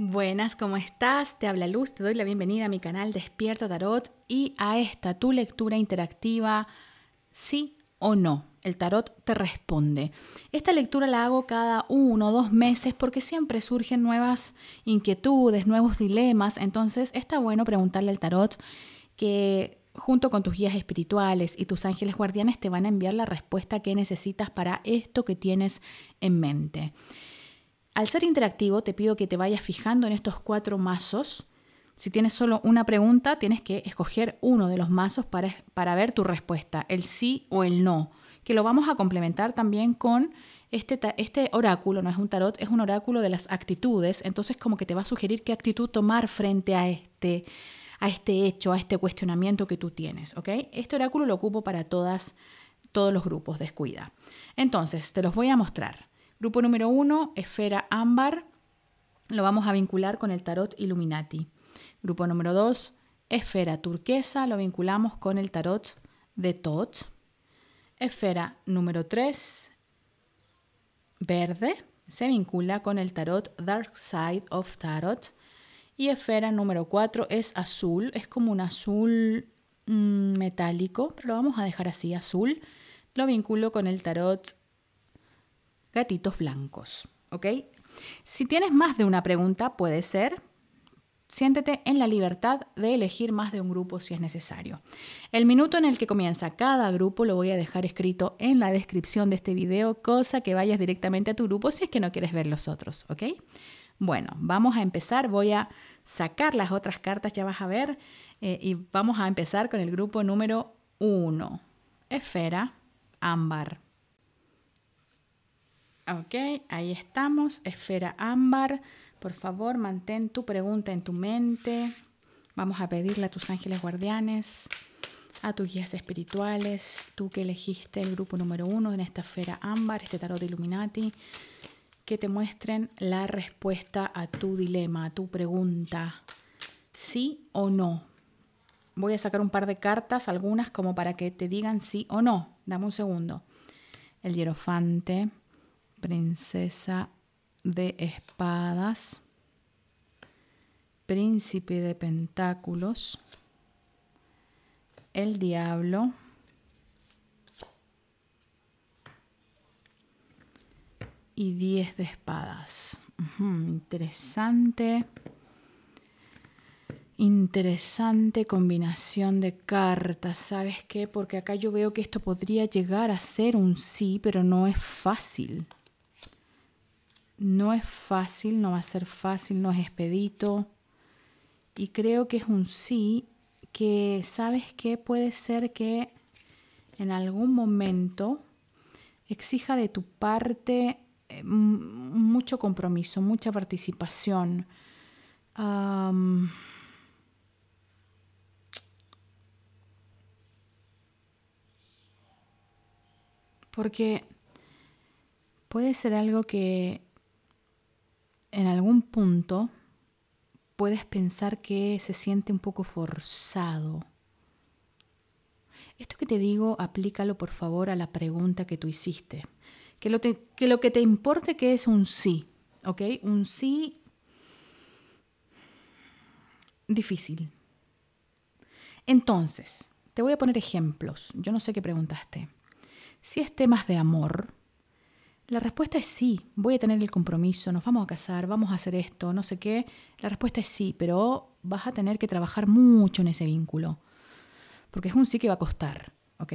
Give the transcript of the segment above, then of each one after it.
Buenas, ¿cómo estás? Te habla Luz, te doy la bienvenida a mi canal Despierta Tarot y a esta tu lectura interactiva, sí o no. El tarot te responde. Esta lectura la hago cada uno o dos meses porque siempre surgen nuevas inquietudes, nuevos dilemas, entonces está bueno preguntarle al tarot que junto con tus guías espirituales y tus ángeles guardianes te van a enviar la respuesta que necesitas para esto que tienes en mente. Al ser interactivo, te pido que te vayas fijando en estos cuatro mazos. Si tienes solo una pregunta, tienes que escoger uno de los mazos para, para ver tu respuesta, el sí o el no, que lo vamos a complementar también con este, este, oráculo, no es un tarot, es un oráculo de las actitudes, entonces como que te va a sugerir qué actitud tomar frente a este, a este hecho, a este cuestionamiento que tú tienes, ¿ok? Este oráculo lo ocupo para todas, todos los grupos, descuida. Entonces, te los voy a mostrar. Grupo número 1, esfera ámbar, lo vamos a vincular con el tarot Illuminati. Grupo número 2, esfera turquesa, lo vinculamos con el tarot de Tot. Esfera número 3, verde, se vincula con el tarot Dark Side of Tarot. Y esfera número 4 es azul, es como un azul mm, metálico, pero lo vamos a dejar así azul. Lo vinculo con el tarot gatitos blancos. ¿Ok? Si tienes más de una pregunta, puede ser, siéntete en la libertad de elegir más de un grupo si es necesario. El minuto en el que comienza cada grupo lo voy a dejar escrito en la descripción de este video, cosa que vayas directamente a tu grupo si es que no quieres ver los otros, ¿ok? Bueno, vamos a empezar, voy a sacar las otras cartas, ya vas a ver, eh, y vamos a empezar con el grupo número 1, esfera ámbar. Ok, ahí estamos, esfera ámbar. Por favor, mantén tu pregunta en tu mente. Vamos a pedirle a tus ángeles guardianes, a tus guías espirituales, tú que elegiste el grupo número uno en esta esfera ámbar, este tarot de Illuminati, que te muestren la respuesta a tu dilema, a tu pregunta, sí o no. Voy a sacar un par de cartas, algunas como para que te digan sí o no. Dame un segundo. El hierofante princesa de espadas, príncipe de pentáculos, el diablo, y 10 de espadas. interesante. Interesante combinación de cartas. ¿Sabes qué? Porque acá yo veo que esto podría llegar a ser un sí, pero no es fácil. No es fácil, no va a ser fácil, no es expedito. Y creo que es un sí que, ¿sabes que Puede ser que en algún momento exija de tu parte eh, mucho compromiso, mucha participación. porque puede ser algo que en algún punto puedes pensar que se siente un poco forzado. Esto que te digo, aplícalo por favor a la pregunta que tú hiciste. Que lo, que, que te importe que es un sí, ¿ok? Un sí difícil. Entonces, te voy a poner ejemplos. Yo no sé qué preguntaste. Si es temas de amor, la respuesta es sí, voy a tener el compromiso, nos vamos a casar, vamos a hacer esto, no sé qué. La respuesta es sí, pero vas a tener que trabajar mucho en ese vínculo, porque es un sí que va a costar, ¿ok?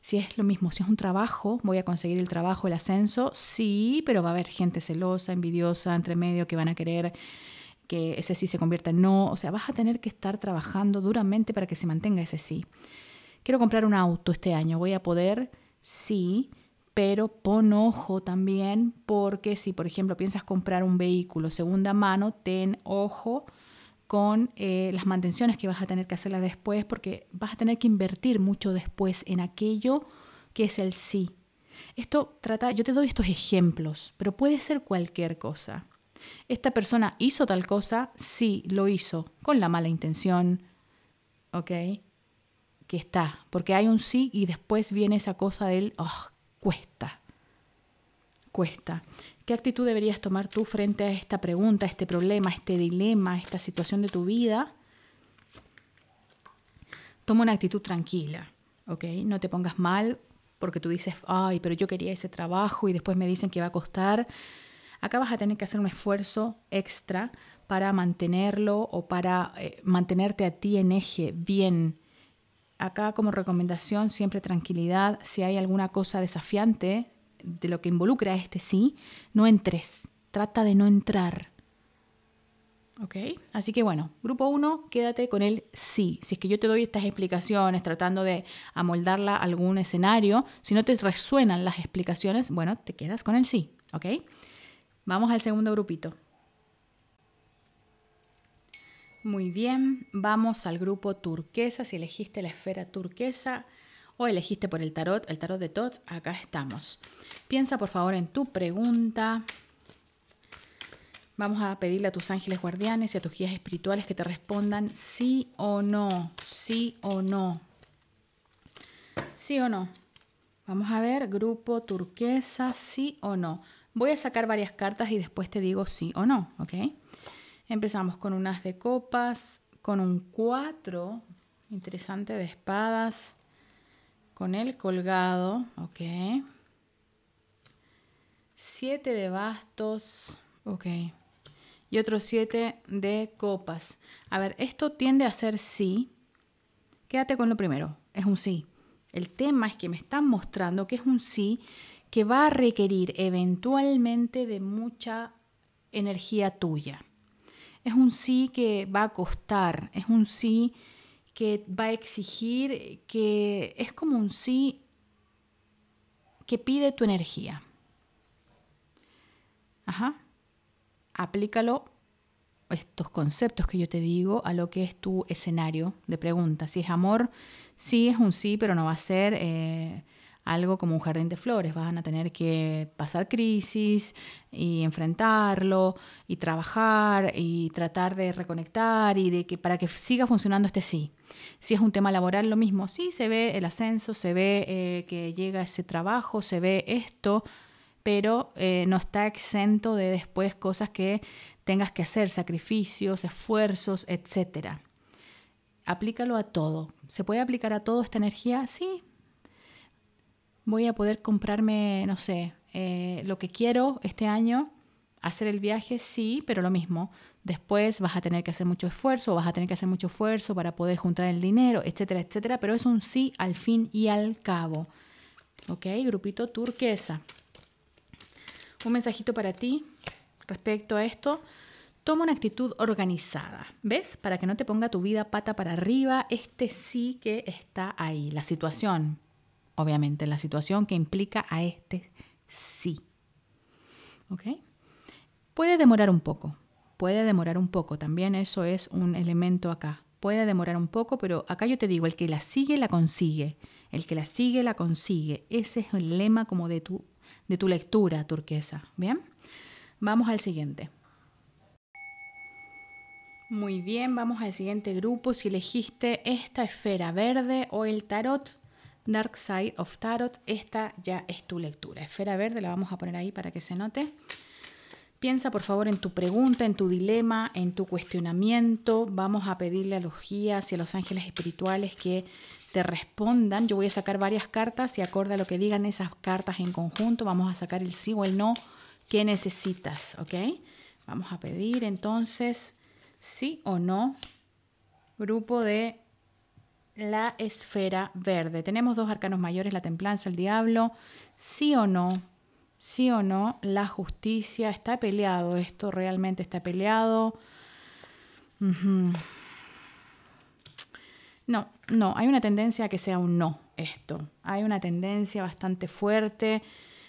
Si es lo mismo, si es un trabajo, voy a conseguir el trabajo, el ascenso, sí, pero va a haber gente celosa, envidiosa, entre medio, que van a querer que ese sí se convierta en no, o sea, vas a tener que estar trabajando duramente para que se mantenga ese sí. Quiero comprar un auto este año, voy a poder, sí, pero pon ojo también porque si, por ejemplo, piensas comprar un vehículo segunda mano, ten ojo con eh, las mantenciones que vas a tener que hacerlas después porque vas a tener que invertir mucho después en aquello que es el sí. Esto trata, yo te doy estos ejemplos, pero puede ser cualquier cosa. Esta persona hizo tal cosa, sí, lo hizo, con la mala intención, ¿ok? Que está, porque hay un sí y después viene esa cosa del, oh, cuesta. Cuesta. ¿Qué actitud deberías tomar tú frente a esta pregunta, este problema, este dilema, esta situación de tu vida? Toma una actitud tranquila, ¿ok? No te pongas mal porque tú dices, ay, pero yo quería ese trabajo y después me dicen que va a costar. Acá vas a tener que hacer un esfuerzo extra para mantenerlo o para eh, mantenerte a ti en eje bien, acá como recomendación siempre tranquilidad, si hay alguna cosa desafiante de lo que involucra este sí, no entres, trata de no entrar. ¿Ok? Así que bueno, grupo 1, quédate con el sí. Si es que yo te doy estas explicaciones tratando de amoldarla a algún escenario, si no te resuenan las explicaciones, bueno, te quedas con el sí. ¿Ok? Vamos al segundo grupito. Muy bien, vamos al grupo turquesa. Si elegiste la esfera turquesa o elegiste por el tarot, el tarot de Tot, acá estamos. Piensa por favor en tu pregunta. Vamos a pedirle a tus ángeles guardianes y a tus guías espirituales que te respondan sí o no, sí o no. Sí o no. Vamos a ver, grupo turquesa, sí o no. Voy a sacar varias cartas y después te digo sí o no, ¿ok? Empezamos con unas de copas, con un 4, interesante de espadas, con el colgado, ok. 7 de bastos, ok. Y otro 7 de copas. A ver, esto tiende a ser sí. Quédate con lo primero, es un sí. El tema es que me están mostrando que es un sí que va a requerir eventualmente de mucha energía tuya es un sí que va a costar, es un sí que va a exigir, que es como un sí que pide tu energía. Ajá. Aplícalo estos conceptos que yo te digo a lo que es tu escenario de preguntas. Si es amor, sí es un sí, pero no va a ser eh, algo como un jardín de flores, van a tener que pasar crisis y enfrentarlo y trabajar y tratar de reconectar y de que para que siga funcionando este sí. Si es un tema laboral, lo mismo, sí, se ve el ascenso, se ve eh, que llega ese trabajo, se ve esto, pero eh, no está exento de después cosas que tengas que hacer, sacrificios, esfuerzos, etcétera aplícalo a todo. ¿Se puede aplicar a todo esta energía? Sí, voy a poder comprarme, no sé, eh, lo que quiero este año, hacer el viaje, sí, pero lo mismo. Después vas a tener que hacer mucho esfuerzo, vas a tener que hacer mucho esfuerzo para poder juntar el dinero, etcétera, etcétera, pero es un sí al fin y al cabo. ¿Ok? Grupito turquesa. Un mensajito para ti respecto a esto. Toma una actitud organizada, ¿ves? Para que no te ponga tu vida pata para arriba, este sí que está ahí, la situación, obviamente, la situación que implica a este sí. ¿Ok? Puede demorar un poco, puede demorar un poco, también eso es un elemento acá. Puede demorar un poco, pero acá yo te digo, el que la sigue, la consigue. El que la sigue, la consigue. Ese es el lema como de tu, de tu lectura turquesa. ¿Bien? Vamos al siguiente. Muy bien, vamos al siguiente grupo. Si elegiste esta esfera verde o el tarot, Dark Side of Tarot. Esta ya es tu lectura. Esfera verde, la vamos a poner ahí para que se note. Piensa por favor en tu pregunta, en tu dilema, en tu cuestionamiento. Vamos a pedirle a los guías y a los ángeles espirituales que te respondan. Yo voy a sacar varias cartas y acorde a lo que digan esas cartas en conjunto, vamos a sacar el sí o el no que necesitas, ¿ok? Vamos a pedir entonces sí o no, grupo de la esfera verde. Tenemos dos arcanos mayores, la templanza, el diablo. Sí o no, sí o no, la justicia está peleado. Esto realmente está peleado. No, no, hay una tendencia a que sea un no esto. Hay una tendencia bastante fuerte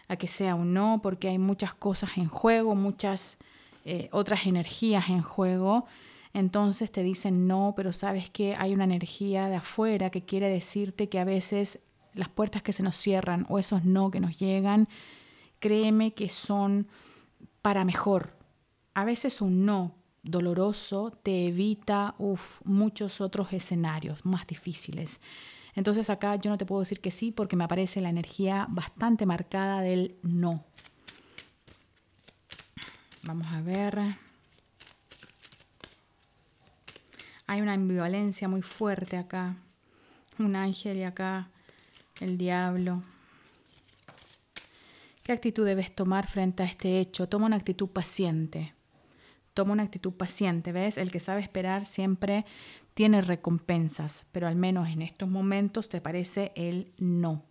a que sea un no porque hay muchas cosas en juego, muchas eh, otras energías en juego entonces te dicen no, pero sabes que hay una energía de afuera que quiere decirte que a veces las puertas que se nos cierran o esos no que nos llegan, créeme que son para mejor. A veces un no doloroso te evita muchos otros escenarios más difíciles. Entonces acá yo no te puedo decir que sí porque me aparece la energía bastante marcada del no. Vamos a ver. hay una ambivalencia muy fuerte acá. Un ángel y acá el diablo. ¿Qué actitud debes tomar frente a este hecho? Toma una actitud paciente. Toma una actitud paciente, ¿ves? El que sabe esperar siempre tiene recompensas, pero al menos en estos momentos te parece el no.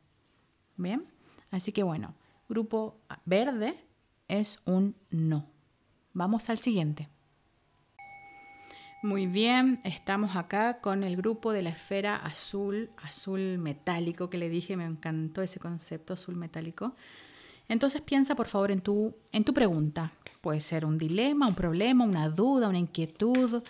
¿Bien? Así que bueno, grupo verde es un no. Vamos al siguiente. Muy bien, estamos acá con el grupo de la esfera azul, azul metálico que le dije, me encantó ese concepto azul metálico. Entonces piensa por favor en tu, en tu pregunta. Puede ser un dilema, un problema, una duda, una inquietud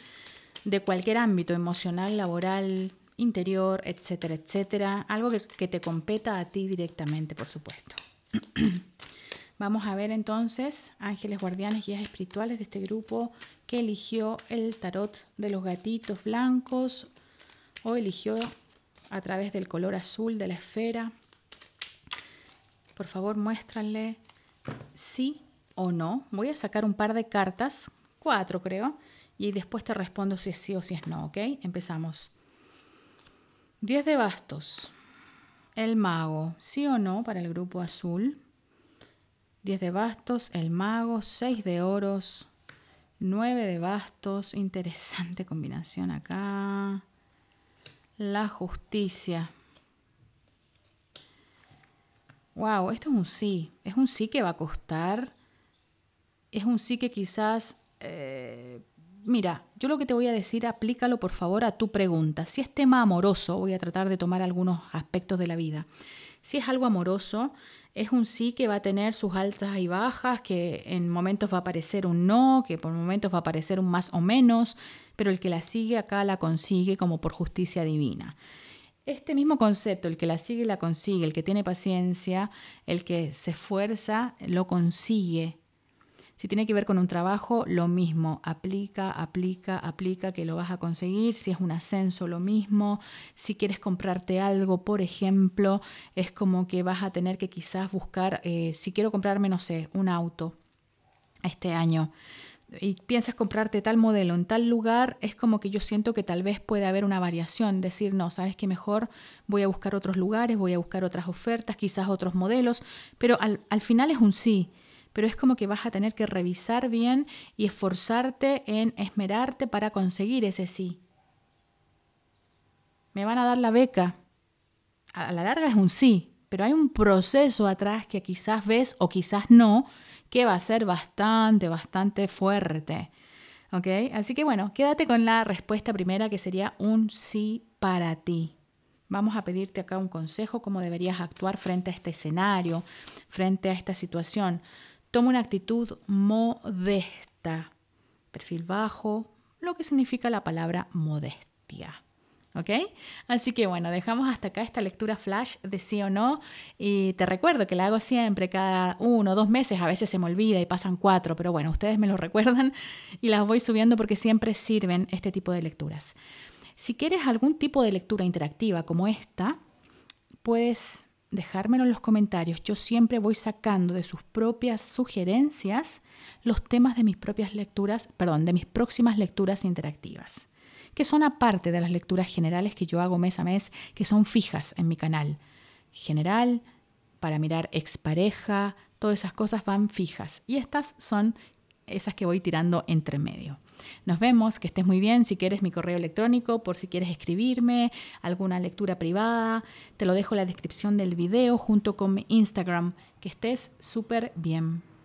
de cualquier ámbito, emocional, laboral, interior, etcétera, etcétera. Algo que, que te competa a ti directamente, por supuesto. Vamos a ver entonces ángeles guardianes, guías espirituales de este grupo que eligió el tarot de los gatitos blancos o eligió a través del color azul de la esfera. Por favor, muéstranle sí o no. Voy a sacar un par de cartas, cuatro creo, y después te respondo si es sí o si es no, ¿ok? Empezamos. 10 de bastos. El mago, sí o no para el grupo azul. 10 de bastos, el mago, 6 de oros, 9 de bastos, interesante combinación acá. La justicia. Wow, esto es un sí. Es un sí que va a costar. Es un sí que quizás. Eh, mira, yo lo que te voy a decir, aplícalo por favor a tu pregunta. Si es tema amoroso, voy a tratar de tomar algunos aspectos de la vida. Si es algo amoroso, es un sí que va a tener sus altas y bajas, que en momentos va a aparecer un no, que por momentos va a aparecer un más o menos, pero el que la sigue acá la consigue como por justicia divina. Este mismo concepto, el que la sigue la consigue, el que tiene paciencia, el que se esfuerza, lo consigue si tiene que ver con un trabajo, lo mismo, aplica, aplica, aplica que lo vas a conseguir. Si es un ascenso, lo mismo. Si quieres comprarte algo, por ejemplo, es como que vas a tener que quizás buscar, eh, si quiero comprarme, no sé, un auto este año y piensas comprarte tal modelo en tal lugar, es como que yo siento que tal vez puede haber una variación, decir, no, sabes que mejor voy a buscar otros lugares, voy a buscar otras ofertas, quizás otros modelos, pero al, al final es un sí pero es como que vas a tener que revisar bien y esforzarte en esmerarte para conseguir ese sí. Me van a dar la beca. A la larga es un sí, pero hay un proceso atrás que quizás ves o quizás no, que va a ser bastante, bastante fuerte. ¿Ok? Así que bueno, quédate con la respuesta primera que sería un sí para ti. Vamos a pedirte acá un consejo, cómo deberías actuar frente a este escenario, frente a esta situación. Toma una actitud modesta. Perfil bajo, lo que significa la palabra modestia. ¿Ok? Así que bueno, dejamos hasta acá esta lectura flash de sí o no. Y te recuerdo que la hago siempre, cada uno o dos meses. A veces se me olvida y pasan cuatro, pero bueno, ustedes me lo recuerdan y las voy subiendo porque siempre sirven este tipo de lecturas. Si quieres algún tipo de lectura interactiva como esta, puedes dejármelo en los comentarios. Yo siempre voy sacando de sus propias sugerencias los temas de mis propias lecturas, perdón, de mis próximas lecturas interactivas, que son aparte de las lecturas generales que yo hago mes a mes, que son fijas en mi canal. General, para mirar expareja, todas esas cosas van fijas y estas son esas que voy tirando entre medio. Nos vemos, que estés muy bien. Si quieres mi correo electrónico, por si quieres escribirme, alguna lectura privada, te lo dejo en la descripción del video junto con mi Instagram. Que estés súper bien.